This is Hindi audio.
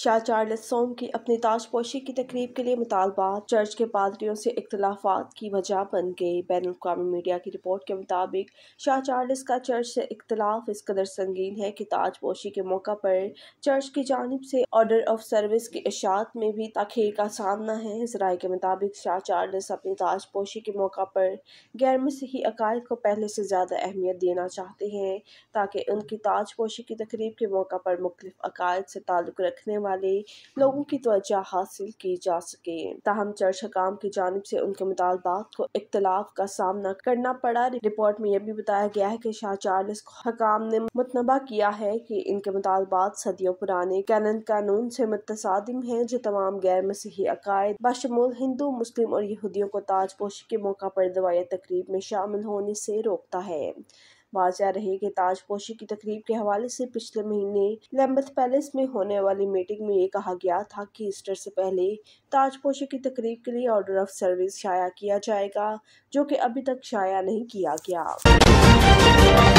शाह चार्लस सोम की अपनी ताजपोशी की तकरीब के लिए मुतालबा चर्च के पादरियों से इख्तलाफात की वजह बन गए बैन अवी मीडिया की रिपोर्ट के मुताबिक शाह चार्लस का चर्च से इख्तलाफ इस कदर संगीन है कि ताजपोशी के मौका पर चर्च की जानब से ऑर्डर ऑफ सर्विस की इशात में भी तखीर का सामना है राय के मुताबिक शाह चार्लस अपनी ताजपोशी के मौका पर गैर मसीही अकायद को पहले से ज़्यादा अहमियत देना चाहते हैं ताकि उनकी ताजपोशी की तकरीब के मौका पर मुख्तफ अकायद से ताल्लुक़ रखने वाले वाले लोगों की तोज्जा हासिल की जा सके ताहम चर्च हकाम की जानब से उनके मुतालबात को इख्तलाफ का सामना करना पड़ा रिपोर्ट में यह भी बताया गया है कि शाह चार्लिस हकाम ने मुतनबा किया है कि इनके मुतालबात सदियों पुराने कैनन कानून से मुतम है जो तमाम गैर मसीही अकायद बशमूल हिंदू मुस्लिम और यहूदियों को ताजपोशी के मौका पर दवाया तकरीब में शामिल होने से रोकता है रहे कि ताजपोशी की तकरीब के हवाले से पिछले महीने लैम्बथ पैलेस में होने वाली मीटिंग में ये कहा गया था कि ईस्टर से पहले ताजपोशी की तकरीब के लिए ऑर्डर ऑफ सर्विस शाया किया जाएगा जो कि अभी तक शाया नहीं किया गया